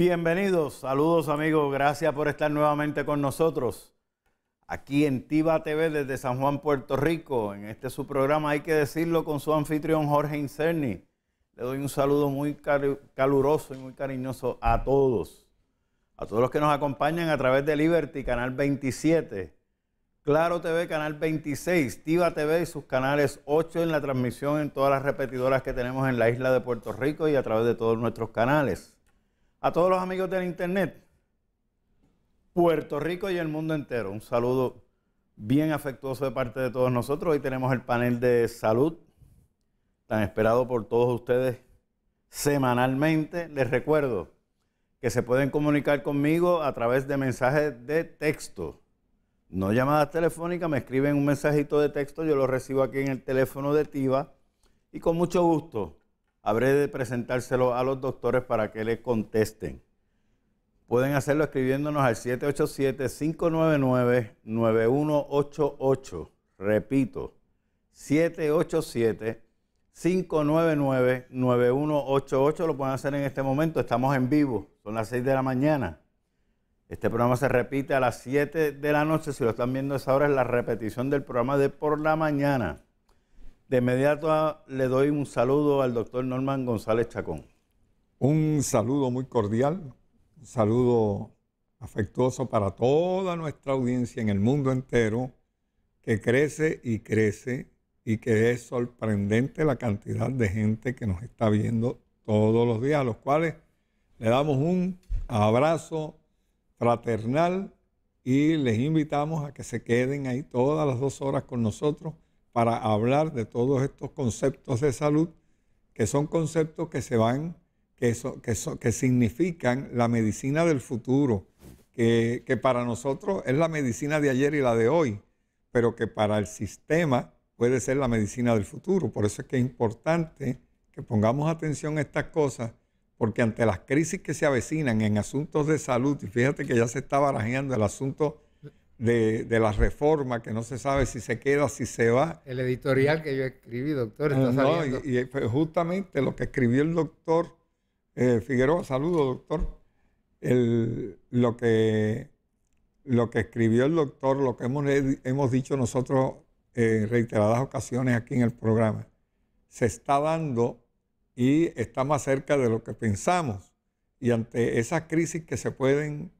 Bienvenidos, saludos amigos, gracias por estar nuevamente con nosotros aquí en Tiva TV desde San Juan, Puerto Rico. En este su programa hay que decirlo con su anfitrión Jorge Incerni. Le doy un saludo muy caluroso y muy cariñoso a todos. A todos los que nos acompañan a través de Liberty, Canal 27, Claro TV, Canal 26, Tiva TV y sus canales 8 en la transmisión en todas las repetidoras que tenemos en la isla de Puerto Rico y a través de todos nuestros canales a todos los amigos del Internet, Puerto Rico y el mundo entero. Un saludo bien afectuoso de parte de todos nosotros. Hoy tenemos el panel de salud, tan esperado por todos ustedes semanalmente. Les recuerdo que se pueden comunicar conmigo a través de mensajes de texto. No llamadas telefónicas, me escriben un mensajito de texto, yo lo recibo aquí en el teléfono de Tiva y con mucho gusto Habré de presentárselo a los doctores para que le contesten. Pueden hacerlo escribiéndonos al 787-599-9188. Repito, 787-599-9188. Lo pueden hacer en este momento. Estamos en vivo. Son las 6 de la mañana. Este programa se repite a las 7 de la noche. Si lo están viendo a esa hora, es la repetición del programa de por la mañana. De inmediato ah, le doy un saludo al doctor Norman González Chacón. Un saludo muy cordial, un saludo afectuoso para toda nuestra audiencia en el mundo entero, que crece y crece y que es sorprendente la cantidad de gente que nos está viendo todos los días, a los cuales le damos un abrazo fraternal y les invitamos a que se queden ahí todas las dos horas con nosotros para hablar de todos estos conceptos de salud, que son conceptos que se van, que, que, que significan la medicina del futuro, que, que para nosotros es la medicina de ayer y la de hoy, pero que para el sistema puede ser la medicina del futuro. Por eso es que es importante que pongamos atención a estas cosas, porque ante las crisis que se avecinan en asuntos de salud, y fíjate que ya se está barajeando el asunto de, la reforma, que no se sabe si se queda, si se va. El editorial que yo escribí, doctor, está no, Y, justamente lo que escribió el doctor eh, Figueroa, saludo, doctor. lo, que, lo que escribió el doctor, lo que hemos, hemos dicho nosotros eh, en reiteradas ocasiones aquí en el programa, se está dando y está más cerca de lo que pensamos. Y ante esas crisis que se pueden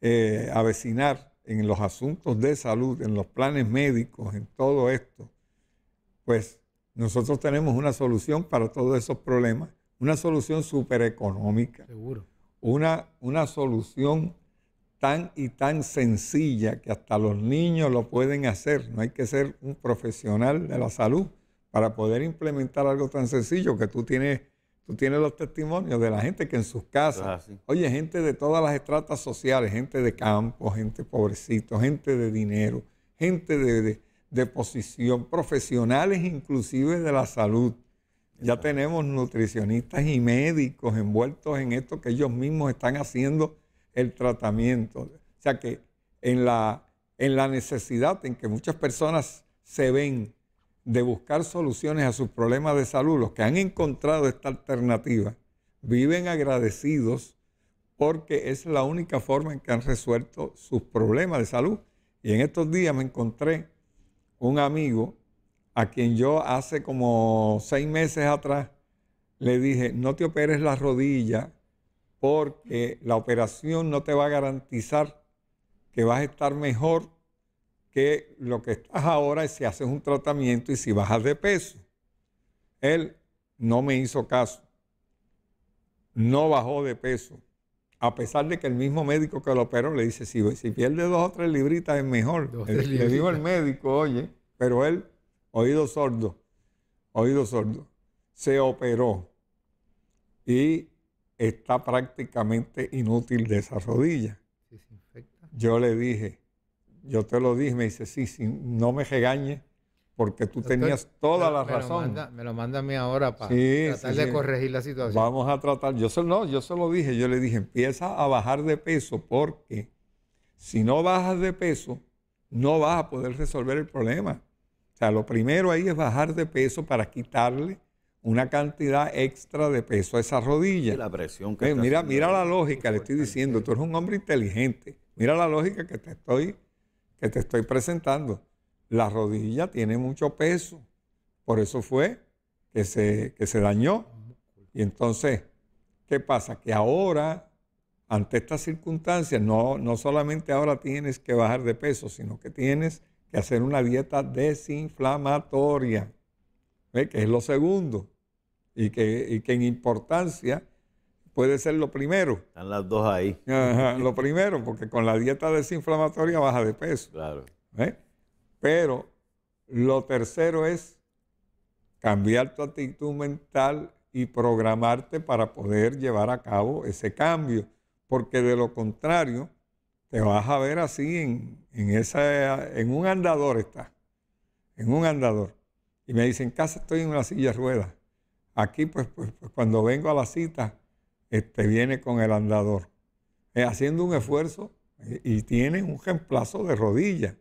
eh, avecinar, en los asuntos de salud, en los planes médicos, en todo esto, pues nosotros tenemos una solución para todos esos problemas, una solución súper económica. Seguro. Una, una solución tan y tan sencilla que hasta los niños lo pueden hacer. No hay que ser un profesional de la salud para poder implementar algo tan sencillo que tú tienes Tú tienes los testimonios de la gente que en sus casas, oye, gente de todas las estratas sociales, gente de campo, gente pobrecito, gente de dinero, gente de, de, posición, profesionales inclusive de la salud. Ya tenemos nutricionistas y médicos envueltos en esto que ellos mismos están haciendo el tratamiento. O sea que en la, en la necesidad en que muchas personas se ven de buscar soluciones a sus problemas de salud, los que han encontrado esta alternativa, viven agradecidos porque es la única forma en que han resuelto sus problemas de salud. Y en estos días me encontré un amigo a quien yo hace como seis meses atrás le dije, no te operes la rodilla porque la operación no te va a garantizar que vas a estar mejor que lo que estás ahora es si haces un tratamiento y si bajas de peso. Él no me hizo caso. No bajó de peso. A pesar de que el mismo médico que lo operó le dice, si, si pierde dos o tres libritas es mejor. Le dijo el médico, oye, pero él, oído sordo, oído sordo, se operó y está prácticamente inútil de esa rodilla. Yo le dije, yo te lo dije, me dice, sí, sí no me regañes, porque tú tenías toda la razón. me lo manda a mí ahora para tratar de corregir la situación. Vamos a tratar, yo se, no, yo se lo dije, yo le dije, empieza a bajar de peso, porque si no bajas de peso, no vas a poder resolver el problema. O sea, lo primero ahí es bajar de peso para quitarle una cantidad extra de peso a esa rodilla. la presión que mira, mira la lógica, le estoy diciendo, tú eres un hombre inteligente. Mira la lógica que te estoy que te estoy presentando. La rodilla tiene mucho peso, por eso fue que se, se dañó. Y entonces, ¿qué pasa? Que ahora, ante estas circunstancias, no, no solamente ahora tienes que bajar de peso, sino que tienes que hacer una dieta desinflamatoria, ve ¿eh? que es lo segundo, y que, y que en importancia puede ser lo primero. Están las dos ahí. lo primero, porque con la dieta desinflamatoria baja de peso. Claro. ¿Eh? Pero lo tercero es cambiar tu actitud mental y programarte para poder llevar a cabo ese cambio, porque de lo contrario te vas a ver así en, esa, en un andador está, en un andador. Y me dicen, casa estoy en una silla de ruedas. Aquí pues, pues, pues cuando vengo a la cita este, viene con el andador, eh, haciendo un esfuerzo y tiene un reemplazo de rodilla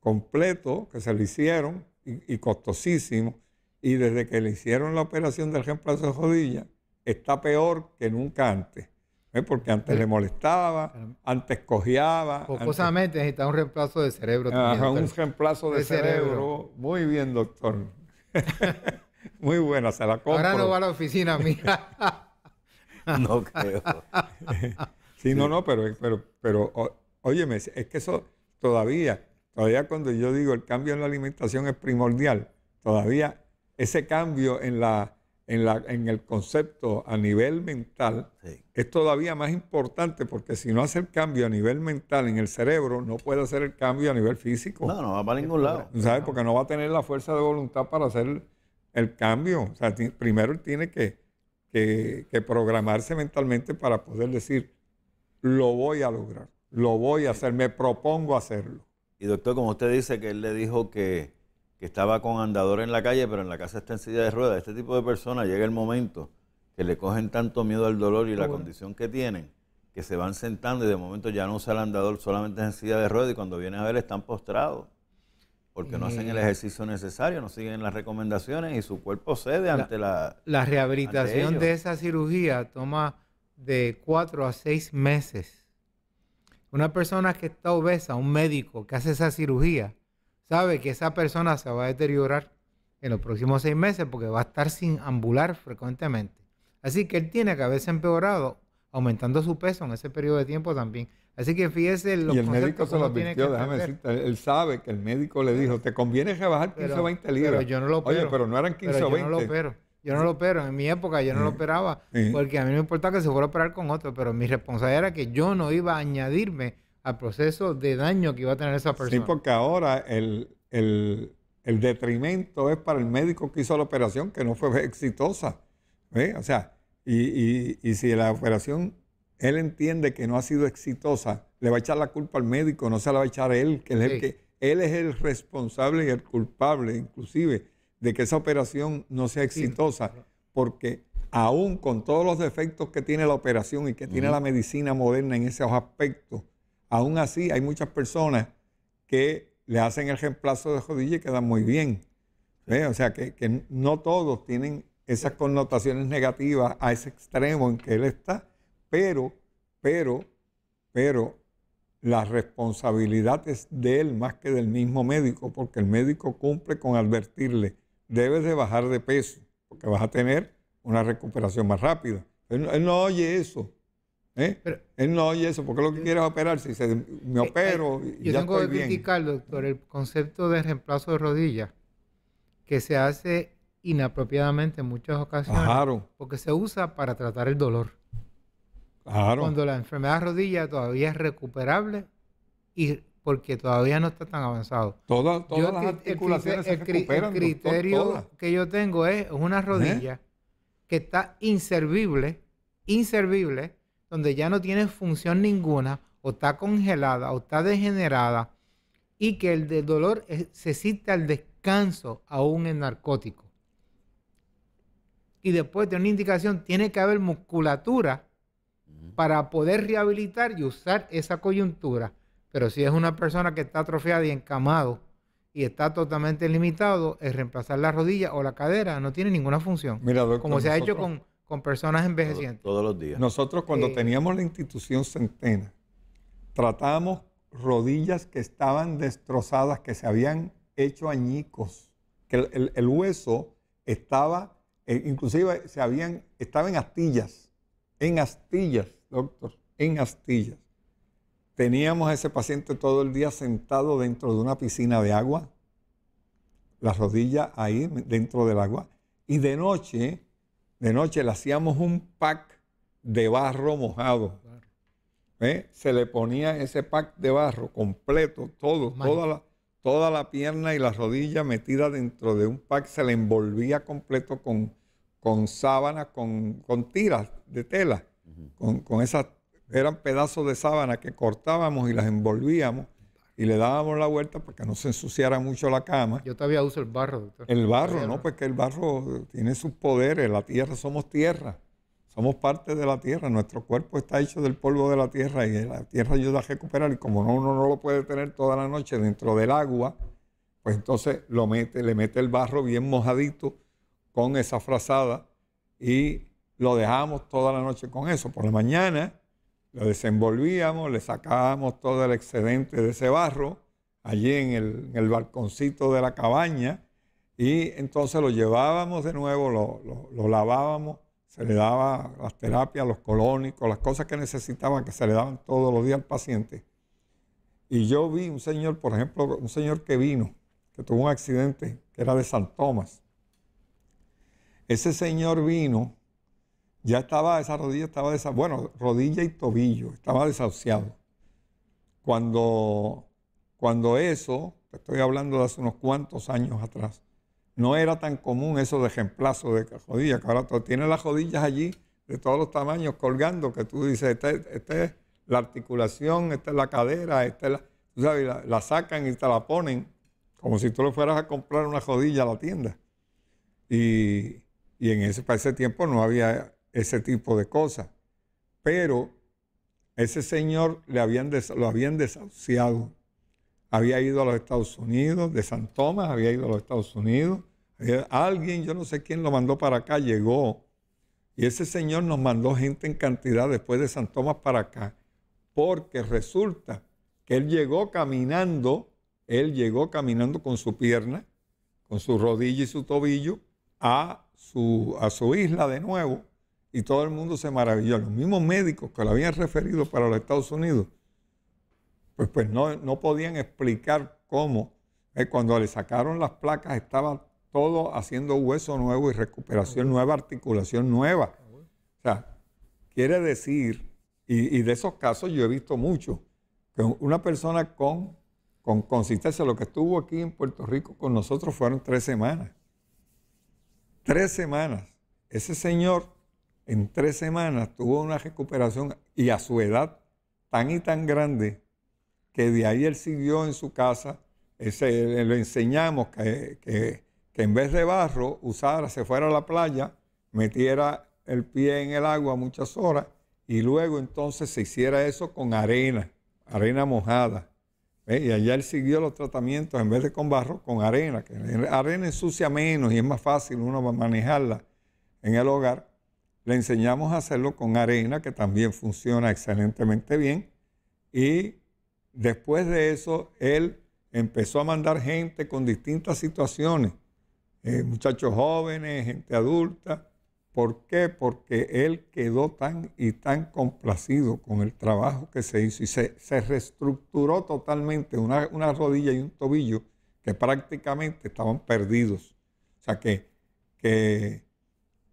completo que se le hicieron y, costosísimo. Y desde que le hicieron la operación del reemplazo de rodilla, está peor que nunca antes. ¿eh? Porque antes le molestaba, antes cojeaba. Focosamente necesita un reemplazo de cerebro. un reemplazo de, cerebro. Muy bien, doctor. Muy buena, se la compro. Ahora no va a la oficina mija. no creo. sí, no, no, pero, pero, pero óyeme, es que eso todavía, todavía cuando yo digo el cambio en la alimentación es primordial, todavía ese cambio en la en, la, en el concepto a nivel mental es todavía más importante porque si no hace el cambio a nivel mental en el cerebro, no puede hacer el cambio a nivel físico. No, no va para ningún lado. ¿Sabes? Porque no va a tener la fuerza de voluntad para hacer el cambio. O sea, primero tiene que que, programarse mentalmente para poder decir, lo voy a lograr, lo voy a hacer, me propongo hacerlo. Y doctor, como usted dice que él le dijo que, estaba con andador en la calle, pero en la casa está en silla de ruedas, este tipo de personas llega el momento que le cogen tanto miedo al dolor y la condición que tienen, que se van sentando y de momento ya no usa el andador, solamente es en silla de ruedas y cuando viene a ver están postrados porque no hacen el eh, ejercicio necesario, no siguen las recomendaciones y su cuerpo cede ante la... La, rehabilitación de esa cirugía toma de cuatro a seis meses. Una persona que está obesa, un médico que hace esa cirugía, sabe que esa persona se va a deteriorar en los próximos seis meses porque va a estar sin ambular frecuentemente. Así que él tiene que haberse empeorado aumentando su peso en ese periodo de tiempo también. Así que fíjese los Y el médico se lo advirtió, déjame decirte, él sabe que el médico le dijo, te conviene rebajar 15 o 20 libras. Pero yo no lo opero. Oye, pero no eran 15 o 20. Yo no lo opero. Yo no lo opero. En mi época yo no lo operaba porque a mí no me importaba que se fuera a operar con otro, pero mi responsabilidad era que yo no iba a añadirme al proceso de daño que iba a tener esa persona. Sí, porque ahora el, detrimento es para el médico que hizo la operación que no fue exitosa. O sea, y, y, si la operación él entiende que no ha sido exitosa, le va a echar la culpa al médico, no se la va a echar a él, que él es el que él es el responsable y el culpable, inclusive, de que esa operación no sea exitosa, porque aún con todos los defectos que tiene la operación y que tiene la medicina moderna en esos aspectos, aún así hay muchas personas que le hacen el reemplazo de rodilla y quedan muy bien. O sea, que, que no todos tienen esas connotaciones negativas a ese extremo en que él está, pero, pero, pero la responsabilidad es de él más que del mismo médico, porque el médico cumple con advertirle, debes de bajar de peso, porque vas a tener una recuperación más rápida. Él, no oye eso. ¿eh? él no oye eso, porque lo que quiere es operarse. Dice, me eh, opero. Eh, yo tengo que criticar, doctor, el concepto de reemplazo de rodillas que se hace inapropiadamente en muchas ocasiones porque se usa para tratar el dolor. Claro. Cuando la enfermedad de rodilla todavía es recuperable y porque todavía no está tan avanzado. Todas, todas las articulaciones el, criterio que yo tengo es una rodilla que está inservible, inservible, donde ya no tiene función ninguna, o está congelada, o está degenerada, y que el dolor necesita se al descanso aún en narcótico y después de una indicación tiene que haber musculatura para poder rehabilitar y usar esa coyuntura. Pero si es una persona que está atrofiada y encamado y está totalmente limitado, es reemplazar la rodilla o la cadera, no tiene ninguna función. como se ha hecho con, personas envejecientes. Todos, los días. Nosotros cuando eh. teníamos la institución Centena, tratábamos rodillas que estaban destrozadas, que se habían hecho añicos, que el hueso estaba eh, inclusive se habían, estaba en astillas, en astillas, doctor, en astillas. Teníamos a ese paciente todo el día sentado dentro de una piscina de agua, la rodilla ahí dentro del agua. Y de noche, de noche le hacíamos un pack de barro mojado. ¿Eh? Se le ponía ese pack de barro completo, todo, toda la toda la pierna y la rodilla metida dentro de un pack, se le envolvía completo con, con sábanas, con, tiras de tela, con, con, esas, eran pedazos de sábana que cortábamos y las envolvíamos y le dábamos la vuelta para que no se ensuciara mucho la cama. Yo todavía uso el barro, doctor. El barro, ¿no? Porque el barro tiene sus poderes, la tierra, somos tierra. Somos parte de la tierra, nuestro cuerpo está hecho del polvo de la tierra y la tierra ayuda a recuperar y como uno no lo puede tener toda la noche dentro del agua, pues entonces lo mete, le mete el barro bien mojadito con esa frazada y lo dejamos toda la noche con eso. Por la mañana lo desenvolvíamos, le sacábamos todo el excedente de ese barro allí en el, balconcito de la cabaña y entonces lo llevábamos de nuevo, lo lavábamos se le daba las terapias, los colónicos, las cosas que necesitaban, que se le daban todos los días al paciente. Y yo vi un señor, por ejemplo, un señor que vino, que tuvo un accidente, que era de San Tomás. Ese señor vino, ya estaba, esa rodilla estaba desahuciada, bueno, rodilla y tobillo, estaba desahuciado. Cuando, cuando eso, te estoy hablando de hace unos cuantos años atrás, no era tan común eso de reemplazo de jodillas, que ahora tienes las rodillas allí de todos los tamaños colgando, que tú dices, esta, este es la articulación, esta es la cadera, esta la... sabes, la, sacan y te la ponen como si tú le fueras a comprar una jodilla a la tienda. Y, en ese, para ese tiempo no había ese tipo de cosas. Pero ese señor le habían lo habían desahuciado había ido a los Estados Unidos, de San Tomás había ido a los Estados Unidos. Eh, alguien, yo no sé quién lo mandó para acá, llegó. Y ese señor nos mandó gente en cantidad después de San Tomás para acá, porque resulta que él llegó caminando, él llegó caminando con su pierna, con su rodilla y su tobillo, a su, a su isla de nuevo, y todo el mundo se maravilló. Los mismos médicos que lo habían referido para los Estados Unidos pues, pues no, podían explicar cómo. Eh, cuando le sacaron las placas estaba todo haciendo hueso nuevo y recuperación nueva, articulación nueva. Ah, o sea, quiere decir, y, de esos casos yo he visto mucho, que una persona con, con consistencia, lo que estuvo aquí en Puerto Rico con nosotros fueron tres semanas. Tres semanas. Ese señor en tres semanas tuvo una recuperación y a su edad tan y tan grande que de ahí él siguió en su casa. le enseñamos que, en vez de barro usara, se fuera a la playa, metiera el pie en el agua muchas horas y luego entonces se hiciera eso con arena, arena mojada. Y allá él siguió los tratamientos en vez de con barro, con arena, que arena ensucia menos y es más fácil uno manejarla en el hogar. Le enseñamos a hacerlo con arena, que también funciona excelentemente bien. Y Después de eso, él empezó a mandar gente con distintas situaciones, eh, muchachos jóvenes, gente adulta. ¿Por qué? Porque él quedó tan y tan complacido con el trabajo que se hizo y se, reestructuró totalmente una, rodilla y un tobillo que prácticamente estaban perdidos. O sea que, que,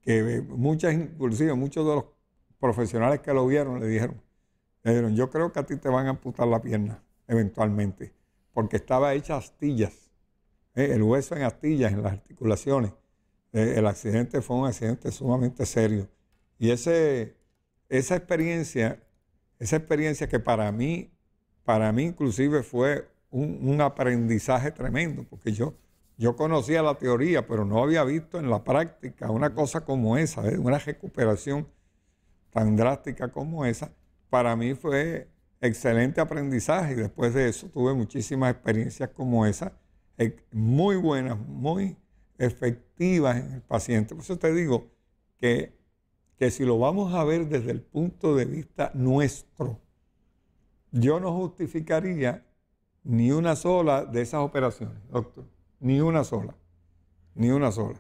que muchas, inclusive muchos de los profesionales que lo vieron le dijeron, yo creo que a ti te van a amputar la pierna eventualmente, porque estaba hecha astillas, ¿eh? el hueso en astillas, en las articulaciones. Eh, el accidente fue un accidente sumamente serio. Y ese, esa experiencia, esa experiencia que para mí, para mí inclusive fue un, aprendizaje tremendo, porque yo, yo conocía la teoría, pero no había visto en la práctica una cosa como esa, ¿eh? una recuperación tan drástica como esa para mí fue excelente aprendizaje. y Después de eso tuve muchísimas experiencias como esa, eh, muy buenas, muy efectivas en el paciente. Por eso te digo que, que si lo vamos a ver desde el punto de vista nuestro, yo no justificaría ni una sola de esas operaciones, doctor. Ni una sola. Ni una sola.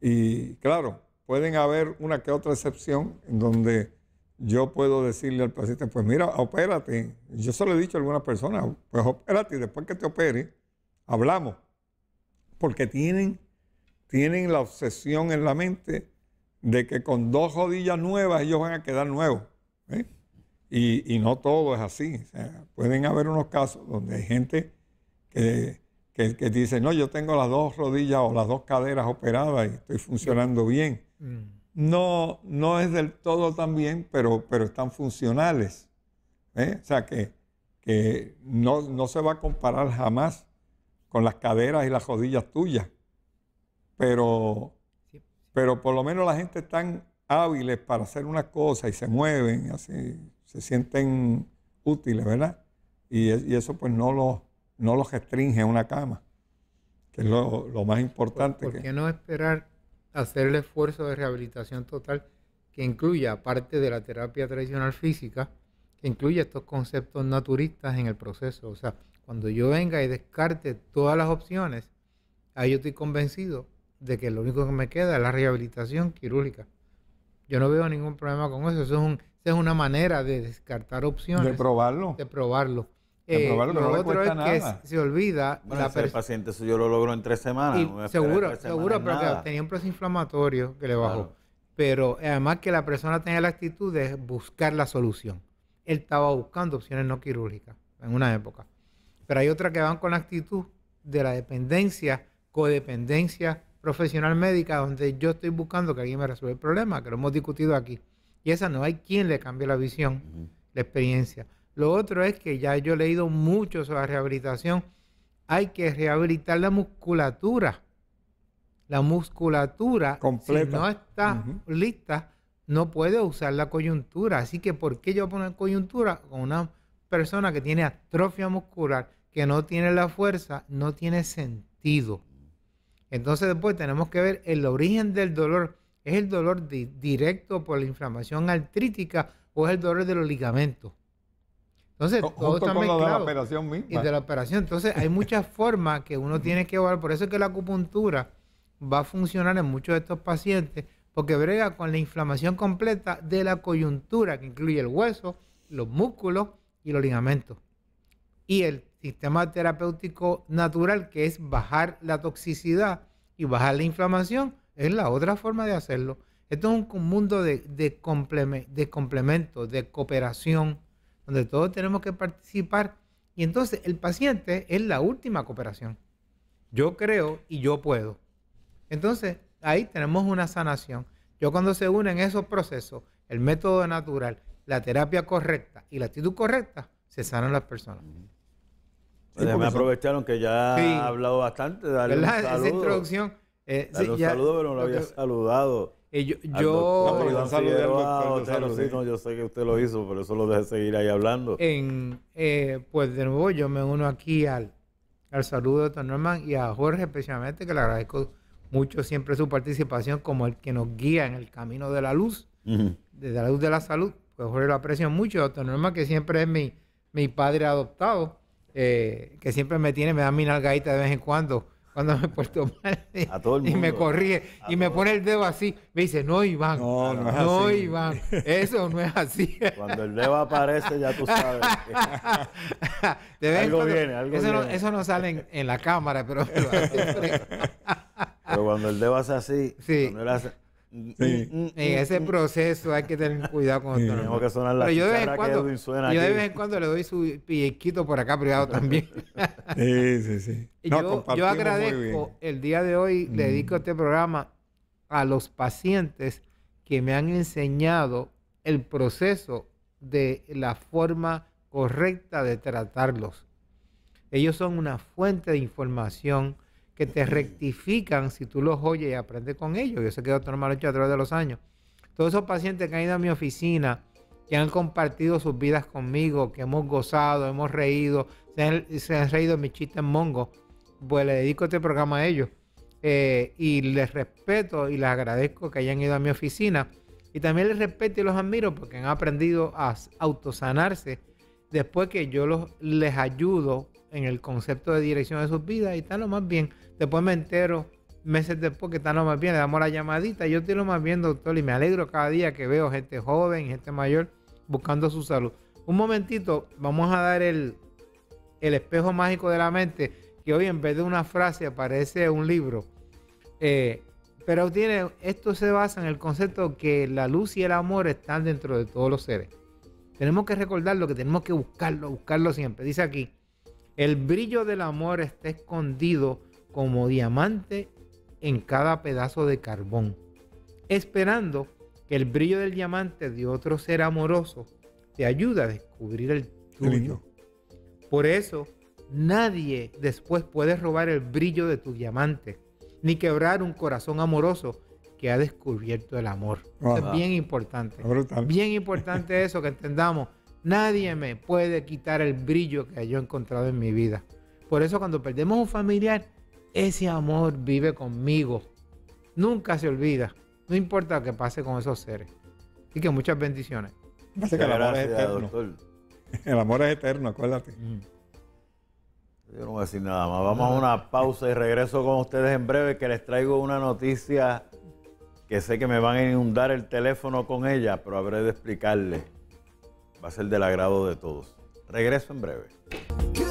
Y claro, pueden haber una que otra excepción en donde yo puedo decirle al paciente, pues mira, opérate. Yo se lo he dicho a algunas personas, pues opérate y después que te opere, hablamos. Porque tienen, tienen la obsesión en la mente de que con dos rodillas nuevas ellos van a quedar nuevos. ¿eh? Y, y, no todo es así. pueden haber unos casos donde hay gente que, dice, no, yo tengo las dos rodillas o las dos caderas operadas y estoy funcionando bien. Mm no, no es del todo tan bien, pero, pero están funcionales. ¿eh? O sea que, no, se va a comparar jamás con las caderas y las rodillas tuyas. Pero, pero por lo menos la gente está hábiles para hacer una cosa y se mueven, así, se sienten útiles, ¿verdad? Y, eso pues no los no lo restringe a una cama, que es lo, más importante. ¿Por, no esperar hacer el esfuerzo de rehabilitación total que incluya, aparte de la terapia tradicional física, que incluya estos conceptos naturistas en el proceso. O sea, cuando yo venga y descarte todas las opciones, ahí yo estoy convencido de que lo único que me queda es la rehabilitación quirúrgica. Yo no veo ningún problema con eso. Eso es, eso es una manera de descartar opciones. De probarlo. De probarlo. Eh, lo otro es que se olvida. Bueno, la ese paciente yo lo logro en tres semanas. seguro, seguro, pero que tenía un proceso inflamatorio que le bajó. Pero eh, además que la persona tenía la actitud de buscar la solución. Él estaba buscando opciones no quirúrgicas en una época. Pero hay otras que van con la actitud de la dependencia, codependencia profesional médica, donde yo estoy buscando que alguien me resuelva el problema, que lo hemos discutido aquí. Y esa no hay quien le cambie la visión, la experiencia. Lo otro es que ya yo he leído mucho sobre la rehabilitación. Hay que rehabilitar la musculatura. La musculatura, si no está lista, no puede usar la coyuntura. Así que, ¿por qué yo poner coyuntura con una persona que tiene atrofia muscular, que no tiene la fuerza? No tiene sentido. Entonces, después tenemos que ver el origen del dolor. ¿Es el dolor directo por la inflamación artrítica o es el dolor de los ligamentos? Entonces, todo está mezclado. Y de la operación. Entonces, hay muchas formas que uno tiene que evaluar. Por eso es que la acupuntura va a funcionar en muchos de estos pacientes, porque brega con la inflamación completa de la coyuntura, que incluye el hueso, los músculos y los ligamentos. Y el sistema terapéutico natural, que es bajar la toxicidad y bajar la inflamación, es la otra forma de hacerlo. Esto es un mundo de, de, complemento, de cooperación donde todos tenemos que participar. Y entonces el paciente es la última cooperación. Yo creo y yo puedo. Entonces ahí tenemos una sanación. Yo cuando se unen esos procesos, el método natural, la terapia correcta y la actitud correcta, se sanan las personas. me aprovecharon que ya ha hablado bastante. Dale Esa introducción. Eh, sí, saludo, pero no lo había saludado. Eh, yo, yo no, yo sé que usted lo hizo, pero eso lo deje seguir ahí hablando. En, eh, pues de nuevo, yo me uno aquí al, saludo de doctor Norman y a Jorge especialmente, que le agradezco mucho siempre su participación como el que nos guía en el camino de la luz, desde de la luz de la salud. Pues Jorge lo aprecio mucho, Doctor Norman, que siempre es mi, mi padre adoptado, eh, que siempre me tiene, me da mi nalgadita de vez en cuando cuando me he puesto mal. Y, me corrige y me pone el dedo así. Me dice, no, Iván. No, no, Iván. Eso no es así. Cuando el dedo aparece, ya tú sabes. ¿Te ves algo viene, algo eso, viene. No, eso no sale en, la cámara, pero. pero cuando el dedo hace así. Sí. Hace, Mm, mm, en mm, ese proceso hay que tener cuidado con sí. Tenemos que yo de vez en cuando, le doy su pillequito por acá privado también. sí, sí, sí. yo, agradezco el día de hoy, le dedico este programa a los pacientes que me han enseñado el proceso de la forma correcta de tratarlos. Ellos son una fuente de información que te rectifican si tú los oyes y aprendes con ellos. Yo sé que doctor Malocho a través de los años. Todos esos pacientes que han ido a mi oficina, que han compartido sus vidas conmigo, que hemos gozado, hemos reído, se han, reído reído mis chistes mongo, pues le dedico este programa a ellos. Eh, y les respeto y les agradezco que hayan ido a mi oficina. Y también les respeto y los admiro porque han aprendido a autosanarse después que yo los, les ayudo en el concepto de dirección de sus vidas y está lo más bien. Después me entero meses después que está lo más bien, le damos la llamadita, yo estoy lo más bien, doctor, y me alegro cada día que veo gente joven, gente mayor buscando su salud. Un momentito, vamos a dar el, el espejo mágico de la mente, que hoy en vez de una frase aparece un libro. Eh, pero tiene, esto se basa en el concepto que la luz y el amor están dentro de todos los seres. Tenemos que recordarlo, que tenemos que buscarlo, buscarlo siempre. Dice aquí, el brillo del amor está escondido como diamante en cada pedazo de carbón, esperando que el brillo del diamante de otro ser amoroso te ayude a descubrir el tuyo. Por eso, nadie después puede robar el brillo de tu diamante, ni quebrar un corazón amoroso que ha descubierto el amor. Ah. es bien importante. Bien importante eso, que entendamos Nadie me puede quitar el brillo que yo he encontrado en mi vida. Por eso cuando perdemos un familiar, ese amor vive conmigo. Nunca se olvida. No importa lo que pase con esos seres. Así que muchas bendiciones. que el amor es eterno. El amor es eterno, acuérdate. Yo no voy a decir nada más. Vamos a una pausa y regreso con ustedes en breve que les traigo una noticia que sé que me van a inundar el teléfono con ella, pero habré de explicarle va a ser del agrado de todos. Regreso en breve.